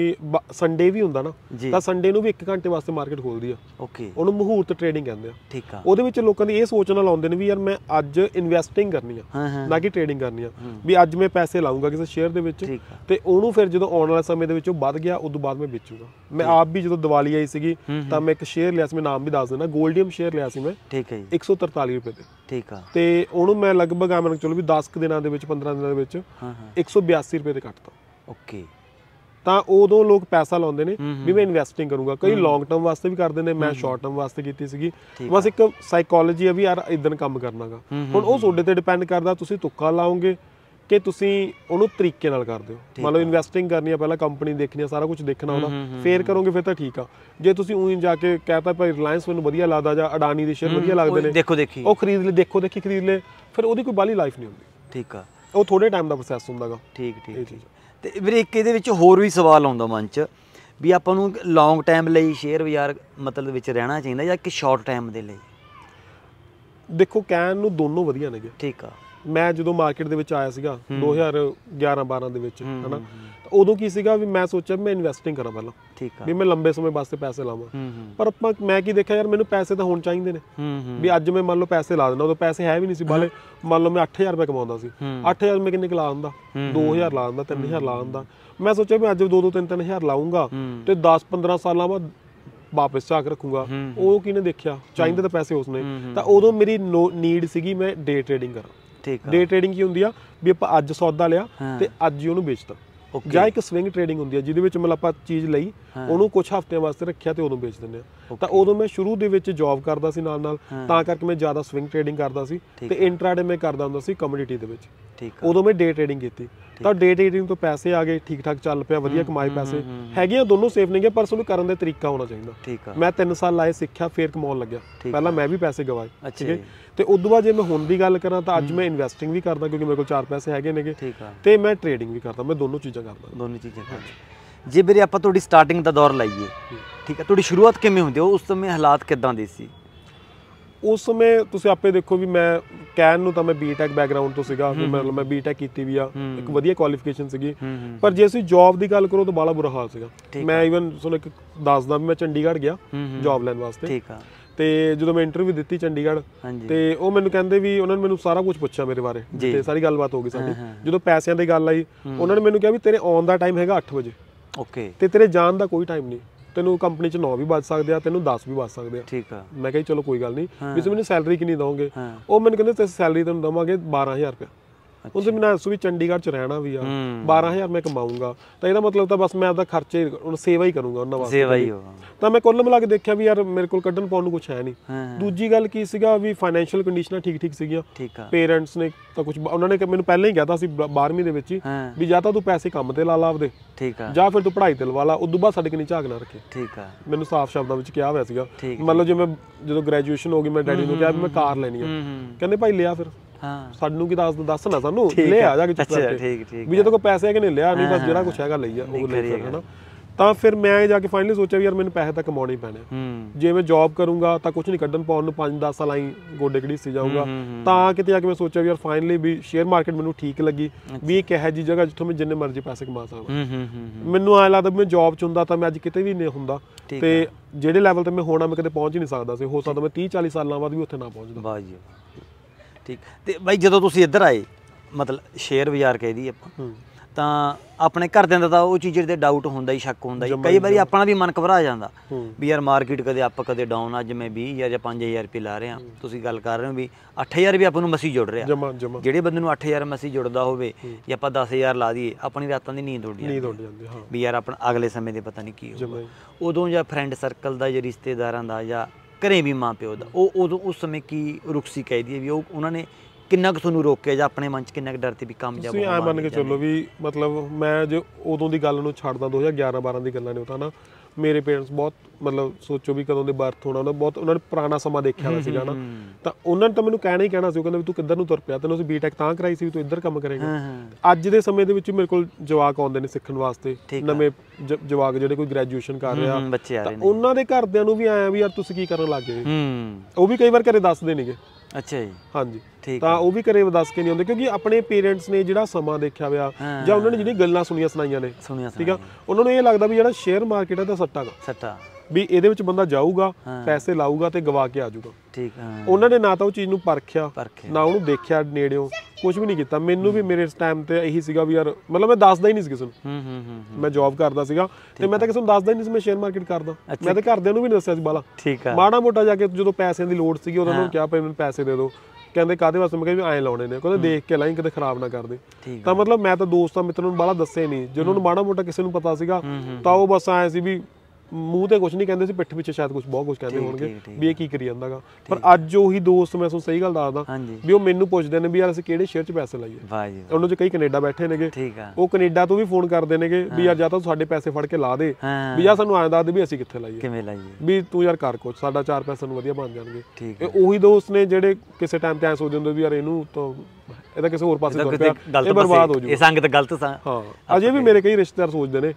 ਸੰਡੇ ਵੀ ਹੁੰਦਾ ਨਾ ਤਾਂ ਸੰਡੇ ਨੂੰ ਵੀ 1 ਘੰਟੇ ਵਾਸਤੇ ਮਾਰਕੀਟ ਖੋਲਦੀ ਆ ਓਕੇ ਉਹਨੂੰ ਮਹੂਰਤ ਟ੍ਰੇਡਿੰਗ ਕਹਿੰਦੇ ਆ ਠੀਕ ਆ ਉਹਦੇ ਵਿੱਚ ਲੋਕਾਂ ਦੀ ਇਹ ਸੋਚ ਨਾਲ ਆਉਂਦੇ ਨੇ ਵੀ ਯਾਰ ਮੈਂ ਅੱਜ ਇਨਵੈਸਟਿੰਗ ਕਰਨੀ ਆ ਨਾ ਕਿ ਟ੍ਰੇਡਿੰਗ ਕਰਨੀ ਆ ਵੀ ਅੱਜ ਮੈਂ ਪੈਸੇ ਲਾਉਂਗਾ ਕਿਸੇ ਸ਼ੇਅਰ ਦੇ ਵਿੱਚ ਤੇ ਉਹਨੂੰ ਫਿਰ ਜਦੋਂ ਆਉਣ ਵਾਲੇ ਸਮੇਂ ਦੇ ਵਿੱਚ ਉਹ ਵੱਧ ਗਿਆ ਉਦੋਂ ਬਾਅਦ ਮੈਂ ਵੇਚੂਗਾ ਮੈਂ ਆਪ ਵੀ ਜਦੋਂ ਦੀਵਾਲੀ ਆਈ ਸੀਗੀ ਤਾਂ ਮੈਂ ਇੱਕ ਸ਼ੇਅਰ ਲਿਆ ਸੀ ਮੈਂ ਨਾਮ ਵੀ ਦੱਸ ਦਿੰਦਾ 골ਡੀਅਮ ਸ਼ੇਅਰ ਲਿਆ ਸੀ ਮੈਂ ਠੀਕ ਹੈ ਜੀ 143 ਰੁਪਏ ਦੇ ਠੀਕ ਆ ਤੇ ਉਹਨੂੰ ਮੈਂ ਲਗਭਗ ਆਮਨ ਚਲੋ ਵੀ 10 ਕ ਦਿਨਾਂ ਦੇ ਵਿੱਚ 15 ਦਿਨਾਂ ਦੇ ਵਿੱਚ 182 ਰੁਪਏ ਦੇ ਕੱਟਤਾ ਓਕੇ ਤਾਂ ਉਦੋਂ ਲੋਕ ਪੈਸਾ ਲਾਉਂਦੇ ਨੇ ਵੀ ਮੈਂ ਇਨਵੈਸਟਿੰਗ ਕਰੂੰਗਾ ਕਈ ਲੌਂਗ ਟਰਮ ਵਾਸਤੇ ਵੀ ਕਰਦੇ ਨੇ ਮੈਂ ਸ਼ਾਰਟ ਟਰਮ ਵਾਸਤੇ ਕੀਤੀ ਸੀਗੀ ਬਸ ਇੱਕ ਸਾਈਕੋਲੋਜੀ ਆ ਵੀ ਯਾਰ ਇਦਾਂ ਕੰਮ ਕਰਨਾਗਾ ਹੁਣ ਉਹ ਤੁਹਾਡੇ ਤੇ ਡਿਪੈਂਡ ਕਰਦਾ ਤੁਸੀਂ ਤੁੱਕਾ ਲਾਓਗੇ ਕਿ ਤੁਸੀਂ ਉਹਨੂੰ ਤਰੀਕੇ ਨਾਲ ਕਰਦੇ ਹੋ ਮਤਲਬ ਇਨਵੈਸਟਿੰਗ ਕਰਨੀ ਆ ਪਹਿਲਾਂ ਕੰਪਨੀ ਦੇਖਣੀ ਆ ਸਾਰਾ ਕੁਝ ਦੇਖਣਾ ਹੁੰਦਾ ਫੇਰ ਕਰੋਗੇ ਫਿਰ ਤਾਂ ਠੀਕ ਆ ਜੇ ਤੁਸੀਂ ਉਹੀ ਜਾ ਕੇ ਕਹਤਾ ਭਾਈ ਰਿਲਾਇੰਸ ਮੈਨੂੰ ਵਧੀਆ ਲੱਗਦਾ ਜਾਂ ਅਡਾਨੀ ਦੇ ਸ਼ੇਅਰ ਵਧੀਆ ਲੱਗਦੇ ਨੇ ਦੇਖੋ ਦੇਖੀ ਉਹ ਖਰੀਦ ਲੈ ਦੇਖੋ ਦੇਖੀ ਖਰੀਦ ਲੈ ਫਿਰ ਉਹਦੀ ਕੋਈ ਬਾਲੀ ਲਾਈਫ ਨਹੀਂ ਹੁੰਦੀ ਠੀਕ ਆ ਉਹ ਥੋੜੇ ਟਾਈਮ ਦਾ ਪ੍ਰੋਸੈਸ ਹੁੰਦਾਗਾ ਠੀਕ ਠੀਕ ਤੇ ਵੀਰੇ ਇੱਕ ਇਹਦੇ ਵਿੱਚ ਹੋਰ ਵੀ ਸਵਾਲ ਆਉਂਦਾ ਮਨ 'ਚ ਵੀ ਆਪਾਂ ਨੂੰ ਲੌਂਗ ਟਾਈਮ ਲਈ ਸ਼ੇਅਰ ਬਾਜ਼ਾਰ ਮਤਲਬ ਵਿੱਚ ਰਹਿਣਾ ਚਾਹੀਦਾ ਜਾਂ ਇੱਕ ਸ਼ਾਰਟ ਟਾਈਮ ਦੇ ਲਈ ਦੇਖੋ ਕਹਿਣ ਨੂੰ ਦੋਨੋਂ ਵਧੀਆ ਨੇਗੇ ਠੀਕ ਆ ਮੈਂ ਜਦੋਂ ਮਾਰਕੀਟ ਦੇ ਵਿੱਚ ਆਇਆ ਸੀਗਾ 2011 12 ਦੇ ਵਿੱਚ ਹਨਾ ਤਾਂ ਉਦੋਂ ਕੀ ਸੀਗਾ ਵੀ ਮੈਂ ਸੋਚਿਆ ਮੈਂ ਇਨਵੈਸਟਿੰਗ ਕਰਾਂ ਪਹਿਲਾਂ ਠੀਕ ਆ ਵੀ ਮੈਂ ਲੰਬੇ ਸਮੇਂ ਵਾਸਤੇ ਪੈਸੇ ਲਾਵਾਂ ਪਰ ਆਪਾਂ ਮੈਂ ਕੀ ਦੇਖਿਆ ਯਾਰ ਮੈਨੂੰ ਪੈਸੇ ਤਾਂ ਹੋਣ ਚਾਹੀਦੇ ਨੇ ਵੀ ਅੱਜ ਮੈਂ ਮੰਨ ਲਓ ਪੈਸੇ ਲਾ ਦਿੰਦਾ ਉਦੋਂ ਪੈਸੇ ਹੈ ਵੀ ਨਹੀਂ ਸੀ ਬਾਲੇ ਮੰਨ ਲਓ ਮੈਂ 8000 ਰੁਪਏ ਕਮਾਉਂਦਾ ਸੀ 8000 ਮੈਂ ਕਿੰਨੇ ਲਾ ਦਿੰਦਾ 2000 ਲਾ ਦਿੰਦਾ 3000 ਲਾ ਦਿੰਦਾ ਮੈਂ ਸੋਚਿਆ ਵੀ ਅੱਜ 2-2 3 ਹਜ਼ਾਰ ਲਾਉਂਗਾ ਤੇ 10-15 ਸਾਲਾਂ ਬਾਅਦ ਵਾਪਸ ਚਾਕ ਰੱਖੂਗਾ ਉਹ ਕਿਨੇ ਦੇਖਿਆ ਚਾਹੀਦੇ ਤਾਂ ਪੈਸੇ ਉਸਨੇ ਤਾਂ ਉਦੋਂ ਮੇਰੀ ਨੀਡ ਸੀਗੀ ਮੈਂ ਡੇ ਟ੍ਰੇਡਿੰਗ ਕਰਾਂ ਠੀਕ ਹੈ ਡੇ ਟ੍ਰੇਡਿੰਗ ਕੀ ਹੁੰਦੀ ਆ ਵੀ ਆਪਾਂ ਅੱਜ ਸੌਦਾ ਲਿਆ ਤੇ ਅੱਜ ਹੀ ਉਹਨੂੰ ਵੇਚਤਾ ਜਾਂ ਇੱਕ ਸਵਿੰਗ ਟ੍ਰੇਡਿੰਗ ਹੁੰਦੀ ਆ ਜਿਹਦੇ ਵਿੱਚ ਮਤਲਬ ਆਪਾਂ ਚੀਜ਼ ਲਈ ਉਹਨੂੰ ਕੁਝ ਹਫ਼ਤਿਆਂ ਵਾਸਤੇ ਰੱਖਿਆ ਤੇ ਉਦੋਂ ਵੇਚ ਦਿੰਦੇ ਆ ਤਾਂ ਉਦੋਂ ਮੈਂ ਸ਼ੁਰੂ ਦੇ ਵਿੱਚ ਜੌਬ ਕਰਦਾ ਸੀ ਨਾਲ ਨਾਲ ਤਾਂ ਕਰਕੇ ਮੈਂ ਜ਼ਿਆਦਾ ਸਵਿੰਗ ਟ੍ਰੇਡਿੰਗ ਕਰਦਾ ਸੀ ਤੇ ਇੰਟਰਾਡੇ ਮੈਂ ਕਰਦਾ ਹੁੰਦਾ ਸੀ ਕਮੋਡਿਟੀ ਦੇ ਵਿੱਚ ਉਦੋਂ ਮੈਂ ਡੇ ਟ੍ਰੇਡਿੰਗ ਕੀਤੀ ਤਾਂ ਡੇ ਟ੍ਰੇਡਿੰਗ ਤੋਂ ਪੈਸੇ ਆ ਗਏ ਠੀਕ ਠਾਕ ਚੱਲ ਪਿਆ ਵਧੀਆ ਕਮਾਈ ਪੈਸੇ ਹੈਗੇ ਦੋਨੋਂ ਸੇਫ ਗਿਆ ਪਰ ਸਾਨੂੰ ਕਰਨ ਦਾ ਤਰੀਕਾ ਹੋਣਾ ਚਾਹੀਦਾ ਠੀਕ ਹੈ ਮੈਂ 3 ਸਾਲ ਲਾਏ ਸਿੱਖਿਆ ਫੇਰ ਕਮਾਉਣ ਲੱਗਿਆ ਪਹਿਲਾਂ ਮੈਂ ਵੀ ਪੈਸੇ ਗਵਾਏ ਠੀਕ ਹੈ ਤੇ ਉਸ ਤੋਂ ਬਾਅਦ ਜੇ ਮੈਂ ਹੁਣ ਦੀ ਗੱਲ ਕਰਾਂ ਤਾਂ ਅੱਜ ਮੈਂ ਇਨਵੈਸਟਿੰਗ ਵੀ ਕਰਦਾ ਕਿਉਂਕਿ ਮੇਰੇ ਕੋਲ ਚਾਰ ਪੈਸੇ ਹੈਗੇ ਨੇਗੇ ਤੇ ਮੈਂ ਟ੍ਰੇਡਿੰਗ ਵੀ ਕਰਦਾ ਮੈਂ ਦੋਨੋਂ ਚੀਜ਼ਾਂ ਕਰਦਾ ਦੋਨੋਂ ਚੀਜ਼ਾਂ ਜੇ ਵੀਰੇ ਆਪਾਂ ਤੁਹਾਡੀ ਸਟਾਰਟਿੰਗ ਦਾ ਦੌਰ ਲਾਈਏ ਠੀਕ ਹੈ ਤੁਹਾਡੀ ਸ਼ੁਰੂਆਤ ਕਿਵੇਂ ਹੁੰਦੀ ਉਹ ਉਸ ਸਮੇਂ ਹਾਲਾਤ ਕਿਦਾਂ ਦੇ ਸੀ ਉਸ ਸਮੇਂ ਤੁਸੀਂ ਆਪੇ ਦੇਖੋ ਵੀ ਮੈਂ ਕਹਿਣ ਨੂੰ ਤਾਂ ਮੈਂ ਬੀਟੈਕ ਬੈਕਗ੍ਰਾਉਂਡ ਤੋਂ ਸੀਗਾ ਮਤਲਬ ਮੈਂ ਬੀਟੈਕ ਕੀਤੀ ਵੀ ਆ ਇੱਕ ਵਧੀਆ ਕੁਆਲੀਫਿਕੇਸ਼ਨ ਸੀਗੀ ਪਰ ਜੇ ਅਸੀਂ ਜੌਬ ਦੀ ਗੱਲ ਕਰੋ ਤਾਂ ਬਾਲਾ ਬੁਰਾ ਹਾਲ ਸੀਗਾ ਮੈਂ ਇਵਨ ਤੁਹਾਨੂੰ ਇੱਕ ਦੱਸਦਾ ਵੀ ਮੈਂ ਚੰਡੀਗੜ੍ਹ ਗਿਆ ਜੌਬ ਲੈਣ ਵਾਸਤੇ ਠੀਕ ਆ ਤੇ ਜਦੋਂ ਮੈਂ ਇੰਟਰਵਿਊ ਦਿੱਤੀ ਚੰਡੀਗੜ੍ਹ ਤੇ ਉਹ ਮੈਨੂੰ ਕਹਿੰਦੇ ਵੀ ਉਹਨਾਂ ਨੇ ਮੈਨੂੰ ਸਾਰਾ ਕੁਝ ਪੁੱਛਿਆ ਮੇਰੇ ਬਾਰੇ ਤੇ ਸਾਰੀ ਗੱਲਬਾਤ ਹੋ ਗਈ ਸਾਡੀ ਜਦੋਂ ਪੈਸਿਆਂ ਦੀ ਗੱਲ ਆਈ ਉਹਨਾਂ ਨੇ ਮੈਨੂੰ ਕਿਹਾ ਵੀ ਤੇਰੇ ਆਉਣ ਦਾ ਟਾਈਮ ਹੈਗਾ 8 ਵਜੇ ਓਕੇ ਤੇ ਤੇਰੇ ਜਾਣ ਦਾ ਕੋਈ ਟਾਈਮ ਨਹੀਂ ਤੈਨੂੰ ਕੰਪਨੀ ਚ 9 ਵੀ ਵੱਜ ਸਕਦੇ ਆ ਤੈਨੂੰ 10 ਵੀ ਵੱਜ ਸਕਦੇ ਆ ਠੀਕ ਆ ਮੈਂ ਕਿਹਾ ਚਲੋ ਕੋਈ ਗੱਲ ਨਹੀਂ ਵੀ ਤੁਸੀਂ ਮੈਨੂੰ ਸੈਲਰੀ ਕਿੰਨੀ ਦੋਗੇ ਉਹ ਮੈਨੂੰ ਕਹਿੰਦੇ ਤੇ ਸੈਲਰੀ ਤੈਨੂੰ ਦਵਾਂਗੇ 12000 ਰੁਪਏ ਉਸ ਦਿਨ ਮੈਂ ਦੱਸੋ ਚੰਡੀਗੜ੍ਹ 'ਚ ਰਹਿਣਾ ਵੀ ਆ 12000 ਮੈਂ ਕਮਾਉਂਗਾ ਤਾਂ ਇਹਦਾ ਮਤਲਬ ਤਾਂ ਬਸ ਮੈਂ ਆਪਦਾ ਖਰਚੇ ਹੁਣ ਸੇਵਾ ਹੀ ਕਰੂੰਗਾ ਉਹਨਾਂ ਵਾਸਤੇ ਸੇਵਾ ਹੀ ਤਾਂ ਮੈਂ ਕੁੱਲ ਮਿਲਾ ਕੇ ਦੇਖਿਆ ਵੀ ਯਾਰ ਮੇਰੇ ਕੋਲ ਕੱਢਣ ਪਾਉਣ ਨੂੰ ਕੁਝ ਹੈ ਨਹੀਂ ਦੂਜੀ ਗੱਲ ਕੀ ਸੀਗਾ ਵੀ ਫਾਈਨੈਂਸ਼ੀਅਲ ਕੰਡੀਸ਼ਨਾਂ ਠੀਕ ਠੀਕ ਸੀਗੀਆਂ ਪੇਰੈਂਟਸ ਨੇ ਤਾਂ ਕੁਝ ਉਹਨਾਂ ਨੇ ਮੈਨੂੰ ਪਹਿਲਾਂ ਹੀ ਕਹਿਤਾ ਸੀ 12ਵੀਂ ਦੇ ਵਿੱਚ ਵੀ ਜਾਂ ਤਾਂ ਤੂੰ ਪੈਸੇ ਕੰਮ ਤੇ ਲਾ ਲਾ ਆਪਦੇ ਠੀਕ ਆ ਜਾਂ ਫਿਰ ਤੂੰ ਪੜ੍ਹਾਈ ਤੇ ਲਵਾ ਲਾ ਉਦੋਂ ਬਾਅਦ ਸਾਡੇ ਕਨੀ ਝਾਕ ਨਾ ਰੱਖੇ ਠੀਕ ਆ ਮੈਨੂੰ ਸਾਫ਼ ਸ਼ਬਦਾਂ ਵਿੱਚ ਕਿਹਾ ਹੋਇਆ ਸੀਗਾ ਮਤਲਬ ਜਿਵੇਂ ਜਦੋਂ ਗ੍ਰੈਜੂਏਸ਼ਨ ਹੋ ਗਈ ਮੈਂ ਡੈਡੀ ਨੂੰ ਕਿਹਾ ਵੀ ਮੈਂ ਕਾਰ ਲੈਣੀ ਆ ਕਹਿੰਦੇ ਭਾਈ ਲਿਆ ਫਿਰ ਹਾਂ ਸਾਨੂੰ ਕੀ ਦੱਸ ਦੱਸ ਨਾ ਸਾਨੂੰ ਲੈ ਆ ਜਾ ਕੇ ਚੁੱਕ ਲੈ ਠੀਕ ਠੀਕ ਵੀ ਜਦੋਂ ਕੋ ਪੈਸੇ ਹੈਗੇ ਨੇ ਲਿਆ ਨਹੀਂ ਬਸ ਜਿਹੜਾ ਕੁਛ ਹੈਗਾ ਲਈ ਆ ਉਹ ਲੈ ਕੇ ਨਾ ਤਾਂ ਫਿਰ ਮੈਂ ਜਾ ਕੇ ਫਾਈਨਲੀ ਸੋਚਿਆ ਵੀ ਯਾਰ ਮੈਨੂੰ ਪੈਸੇ ਤਾਂ ਕਮਾਉਣੇ ਹੀ ਪੈਣੇ ਜੇ ਮੈਂ ਜੌਬ ਕਰੂੰਗਾ ਤਾਂ ਕੁਝ ਨਹੀਂ ਕੱਢਣ ਪਾਉਣ ਨੂੰ 5-10 ਸਾਲ ਆਈ ਗੋਡੇ ਕਿੜੀ ਸੀ ਜਾਊਗਾ ਤਾਂ ਕਿਤੇ ਆ ਕੇ ਮੈਂ ਸੋਚਿਆ ਵੀ ਯਾਰ ਫਾਈਨਲੀ ਵੀ ਸ਼ੇਅਰ ਮਾਰਕੀਟ ਮੈਨੂੰ ਠੀਕ ਲੱਗੀ ਵੀ ਇਹ ਕਿਹੋ ਜੀ ਜਗ੍ਹਾ ਜਿੱਥੋਂ ਮੈਂ ਜਿੰਨੇ ਮਰਜ਼ੀ ਪੈਸੇ ਕਮਾ ਸਕਾਂ ਮੈਨੂੰ ਆਇਆ ਲੱਗਦਾ ਮੈਂ ਜੌਬ ਚ ਹੁੰਦਾ ਤਾਂ ਮੈਂ ਅੱਜ ਕਿਤੇ ਵੀ ਨਹੀਂ ਹੁੰਦਾ ਤੇ ਜਿਹੜੇ ਲੈਵਲ ਤੇ ਮੈਂ ਹੋਣਾ ਮੈਂ ਕਦੇ ਪਹੁੰਚ ਹੀ ਨਹੀਂ ਸਕਦਾ ਸੀ ਹੋ ਸਕਦਾ ਮੈਂ 30 40 ਸਾਲਾਂ ਬਾਅਦ ਵੀ ਉੱਥੇ ਨਾ ਪਹੁੰਚਦਾ ਵਾਹ ਜੀ ਠੀਕ ਤੇ ਬਾਈ ਜਦੋਂ ਤੁਸੀਂ ਇੱਧਰ ਆਏ ਮਤਲਬ ਸ਼ੇਅਰ ਬਾਜ਼ਾਰ ਦੀ ਆਪਾਂ ਤਾਂ ਆਪਣੇ ਘਰਦਿਆਂ ਦਾ ਤਾਂ ਉਹ ਚੀਜ਼ ਦੇ ਡਾਊਟ ਹੁੰਦਾ ਹੀ ਸ਼ੱਕ ਹੁੰਦਾ ਹੀ ਕਈ ਵਾਰੀ ਆਪਣਾ ਵੀ ਮਨ ਘਬਰਾ ਜਾਂਦਾ ਵੀ ਯਾਰ ਮਾਰਕੀਟ ਕਦੇ ਆਪਾਂ ਕਦੇ ਡਾਊਨ ਆ ਜਿਵੇਂ 20000 ਜਾਂ 5000 ਰੁਪਏ ਲਾ ਰਹੇ ਆ ਤੁਸੀਂ ਗੱਲ ਕਰ ਰਹੇ ਹੋ ਵੀ 8000 ਵੀ ਆਪਾਂ ਨੂੰ ਮਸੀ ਜੁੜ ਰਿਹਾ ਜਿਹੜੇ ਬੰਦੇ ਨੂੰ 8000 ਮਸੀ ਜੁੜਦਾ ਹੋਵੇ ਜੇ ਆਪਾਂ 10000 ਲਾ ਦਈਏ ਆਪਣੀ ਰਾਤਾਂ ਦੀ ਨੀਂਦ ਉੱਡ ਜਾਂਦੀ ਨੀਂਦ ਉੱਡ ਜਾਂਦੀ ਹਾਂ ਵੀ ਯਾਰ ਆਪਣਾ ਅਗਲੇ ਸਮੇਂ ਦੇ ਪਤਾ ਨਹੀਂ ਕੀ ਹੋਊਗਾ ਉਦੋਂ ਜਾਂ ਫਰੈਂਡ ਸਰਕਲ ਦਾ ਜਾਂ ਰਿਸ਼ਤੇਦਾਰਾਂ ਦਾ ਜਾਂ ਘਰੇ ਵੀ ਮਾਂ ਪਿਓ ਦਾ ਉਹ ਉਦੋਂ ਉਸ ਸਮੇਂ ਕੀ ਰੁਕਸੀ ਕਹਿ ਹੈ ਵੀ ਉਹ ਉਹਨਾਂ ਨੇ ਕਿੰਨਾ ਕੁ ਤੁਹਾਨੂੰ ਰੋਕਿਆ ਜਾਂ ਆਪਣੇ ਮਨ 'ਚ ਕਿੰਨਾ ਕੁ ਡਰ ਤੇ ਵੀ ਕਾਮਯਾਬ ਤੁਸੀਂ ਆਏ ਮੰਨ ਕੇ ਚੱਲੋ ਵੀ ਮਤਲਬ ਮੈਂ ਜੋ ਉਦੋਂ ਦੀ ਗੱਲ ਨੂੰ ਛੱਡਦਾ 2011 12 ਦੀ ਗੱਲਾਂ ਨੇ ਉਹ ਤਾਂ ਨਾ ਮੇਰੇ ਪੇਰੈਂਟਸ ਬਹੁਤ ਮਤਲਬ ਸੋਚੋ ਵੀ ਕਦੋਂ ਦੇ ਬਰਥ ਹੋਣਾ ਉਹਨਾਂ ਬਹੁਤ ਉਹਨਾਂ ਨੇ ਪੁਰਾਣਾ ਸਮਾਂ ਦੇਖਿਆ ਹੋਇਆ ਸੀਗਾ ਨਾ ਤਾਂ ਉਹਨਾਂ ਨੇ ਤਾਂ ਮੈਨੂੰ ਕਹਿਣਾ ਹੀ ਕਹਿਣਾ ਸੀ ਉਹ ਕਹਿੰਦੇ ਵੀ ਤੂੰ ਕਿੱਧਰ ਨੂੰ ਤੁਰ ਪਿਆ ਤੈਨੂੰ ਅਸੀਂ ਬੀਟੈਕ ਤਾਂ ਕਰਾਈ ਸੀ ਵੀ ਤੂੰ ਇੱਧਰ ਕੰਮ ਕਰੇਗਾ ਅੱਜ ਦੇ ਸਮੇਂ ਦੇ ਵਿੱਚ ਮੇਰੇ ਕੋਲ ਜਵਾਕ ਆਉਂਦੇ ਨੇ ਸਿੱਖਣ ਵਾਸਤੇ ਨਵੇਂ ਜਵਾਕ ਜਿਹੜੇ ਕੋਈ ਗ੍ਰੈਜੂਏਸ਼ਨ ਕਰ ਰਿਹਾ ਤਾਂ ਉਹਨਾਂ ਦੇ ਘਰਦਿਆਂ ਨੂੰ ਵੀ ਆਇਆ ਵੀ ਯਾਰ ਤੁਸੀਂ ਕੀ ਕਰਨ ਲੱਗੇ ਗਏ ਉਹ ਵੀ ਕਈ ਵਾਰ ਘਰੇ ਦੱਸਦੇ ਨਹੀਂਗੇ ਅੱਛਾ ਜੀ ਹਾਂਜੀ ਤਾਂ ਉਹ ਵੀ ਕਰੇ ਦੱਸ ਕੇ ਨਹੀਂ ਆਉਂਦੇ ਕਿਉਂਕਿ ਆਪਣੇ ਪੇਰੈਂਟਸ ਨੇ ਜਿਹੜਾ ਸਮਾਂ ਦੇਖਿਆ ਹੋਇਆ ਜਾਂ ਉਹਨਾਂ ਨੇ ਜਿਹੜੀਆਂ ਗੱਲਾਂ ਸੁਣੀਆਂ ਸੁਣਾਈਆਂ ਨੇ ਠੀਕ ਆ ਉਹਨਾਂ ਨੂੰ ਇਹ ਲੱਗਦਾ ਵੀ ਜਿਹੜਾ ਸ਼ੇਅਰ ਮਾਰਕੀਟ ਹੈ ਤਾਂ ਸੱਟਾ ਦਾ ਸੱਟਾ ਵੀ ਇਹਦੇ ਵਿੱਚ ਬੰਦਾ ਜਾਊਗਾ ਪੈਸੇ ਲਾਊਗਾ ਤੇ ਗਵਾ ਕੇ ਆਜੂਗਾ ਠੀਕ ਹਾਂ ਉਹਨਾਂ ਨੇ ਨਾ ਤਾਂ ਉਹ ਚੀਜ਼ ਨੂੰ ਪਰਖਿਆ ਨਾ ਉਹਨੂੰ ਦੇਖਿਆ ਨੇੜਿਓਂ ਕੁਝ ਵੀ ਨਹੀਂ ਕੀਤਾ ਮੈਨੂੰ ਵੀ ਮੇਰੇ ਟਾਈਮ ਤੇ ਇਹੀ ਸੀਗਾ ਵੀ ਯਾਰ ਮਤਲਬ ਮੈਂ ਦੱਸਦਾ ਹੀ ਨਹੀਂ ਸੀ ਕਿਸੇ ਨੂੰ ਹੂੰ ਹੂੰ ਹੂੰ ਮੈਂ ਜੌਬ ਕਰਦਾ ਸੀਗਾ ਤੇ ਮੈਂ ਤਾਂ ਕਿਸੇ ਨੂੰ ਦੱਸਦਾ ਹੀ ਨਹੀਂ ਸੀ ਮੈਂ ਸ਼ੇਅਰ ਮਾਰਕੀਟ ਕਰਦਾ ਮੈਂ ਤਾਂ ਘਰਦਿਆਂ ਨੂੰ ਵੀ ਨਹੀਂ ਦੱਸਿਆ ਸੀ ਬਾਲਾ ਠੀਕ ਆ ਮਾੜਾ ਮੋਟਾ ਜਾ ਕੇ ਜਦੋਂ ਪੈਸਿਆਂ ਦੀ ਲੋੜ ਸੀਗੀ ਉਹਨਾਂ ਨੂੰ ਕਿਹਾ ਪਏ ਮੈਨੂੰ ਪੈਸੇ ਦੇ ਦਿਓ ਕਹਿੰਦੇ ਕਾਦੇ ਵਾਸਤੇ ਮੈਂ ਕਿਹਾ ਵੀ ਐਂ ਲਾਉਣੇ ਨੇ ਕਹਿੰਦੇ ਦੇਖ ਕੇ ਲਾਈ ਕਿਤੇ ਖਰਾਬ ਨਾ ਕਰ ਦੇ ਤਾਂ ਮਤਲਬ ਮੈਂ ਤਾਂ ਦੋਸਤਾਂ ਮਿੱਤਰਾਂ ਨੂੰ ਬਾਲਾ ਦੱਸੇ ਨਹੀਂ ਜਿਹਨਾਂ ਨੂੰ ਮਾੜਾ ਮੋਟਾ ਕਿਸੇ ਨੂੰ ਪਤਾ ਸੀਗਾ ਤਾਂ ਉਹ ਬਸ ਆਏ ਸੀ ਵੀ ਮੂੰਹ ਤੇ ਕੁਝ ਨਹੀਂ ਕਹਿੰਦੇ ਸੀ ਪਿੱਠ ਪਿੱਛੇ ਸ਼ਾਇਦ ਕੁਝ ਬਹੁਤ ਕੁਝ ਕਹਿੰਦੇ ਹੋਣਗੇ ਵੀ ਇਹ ਕੀ ਕਰੀ ਜਾਂਦਾਗਾ ਪਰ ਅੱਜ ਉਹੀ ਦੋਸਤ ਮੈਂ ਤੁਹਾਨੂੰ ਸਹੀ ਗੱਲ ਦੱਸਦਾ ਵੀ ਉਹ ਮੈਨੂੰ ਪੁੱਛਦੇ ਨੇ ਵੀ ਯਾਰ ਅਸੀਂ ਕਿਹੜੇ ਸ਼ਹਿਰ 'ਚ ਪੈਸੇ ਲਾਈਏ ਵਾਹ ਜੀ ਉਹਨਾਂ 'ਚ ਕਈ ਕੈਨੇਡਾ ਬੈਠੇ ਨੇਗੇ ਉਹ ਕੈਨੇਡਾ ਤੋਂ ਵੀ ਫੋਨ ਕਰਦੇ ਨੇਗੇ ਵੀ ਯਾਰ ਜਾਂ ਤਾਂ ਸਾਡੇ ਪੈਸੇ ਫੜ ਕੇ ਲਾ ਦੇ ਵੀ ਯਾਰ ਸਾਨੂੰ ਐਂ ਦੱਸ ਦੇ ਵੀ ਅਸੀਂ ਕਿੱਥੇ ਲਾਈਏ ਕਿਵੇਂ ਲਾਈਏ ਵੀ ਤੂੰ ਯਾਰ ਕਰ ਕੁਝ ਸਾਡਾ ਚਾਰ ਪੈਸੇ ਨੂੰ ਵਧੀਆ ਬਣ ਜਾਣਗੇ ਇਹ ਉਹੀ ਦੋਸਤ ਨੇ ਜਿਹੜੇ ਕਿਸੇ ਟਾਈਮ ਤੇ ਐਸੋ ਜਿੰਦੇ ਵੀ ਯਾਰ ਇਹਨੂੰ ਤਾਂ ਇਹਦਾ ਕਿਸੇ ਹੋਰ ਪਾਸੇ ਤੁਰ ਪਿਆ ਇਹ ਬਰਬਾਦ ਹੋ ਜੂ ਇਹ ਸੰਗਤ ਗਲਤ ਸਾਂ ਹਾਂ ਅਜੇ ਵੀ ਮੇਰੇ ਕਈ ਰਿਸ਼ਤੇਦਾਰ ਸੋਚਦੇ ਨੇ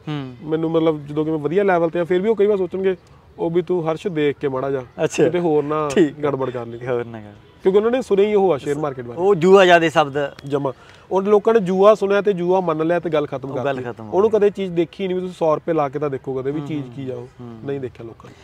ਮੈਨੂੰ ਮਤਲਬ ਜਦੋਂ ਕਿ ਮੈਂ ਵਧੀਆ ਲੈਵਲ ਤੇ ਆ ਫਿਰ ਵੀ ਉਹ ਕਈ ਵਾਰ ਸੋਚਣਗੇ ਉਹ ਵੀ ਤੂੰ ਹਰਸ਼ ਦੇਖ ਕੇ ਮੜਾ ਜਾ ਕਿਤੇ ਹੋਰ ਨਾ ਗੜਬੜ ਕਰ ਲਈ ਹੋਰ ਨਾ ਕਿਉਂਕਿ ਉਹਨਾਂ ਨੇ ਸੁਣਿਆ ਹੀ ਉਹ ਆ ਸ਼ੇਅਰ ਮਾਰਕੀਟ ਬਾਰੇ ਉਹ ਜੂਆ ਜਿਆਦੇ ਸ਼ਬਦ ਜਮਾ ਉਹ ਲੋਕਾਂ ਨੇ ਜੂਆ ਸੁਣਿਆ ਤੇ ਜੂਆ ਮੰਨ ਲਿਆ ਤੇ ਗੱਲ ਖਤਮ ਕਰ ਦਿੱਤੀ ਉਹਨੂੰ ਕਦੇ ਚੀਜ਼ ਦੇਖੀ ਨਹੀਂ ਵੀ ਤੁਸੀਂ 100 ਰੁਪਏ ਲਾ ਕੇ ਤਾਂ ਦੇਖੋ ਕਦੇ ਵੀ ਚੀਜ਼ ਕੀ ਜਾਓ ਨਹੀਂ ਦੇਖਿਆ ਲੋਕਾਂ ਨੇ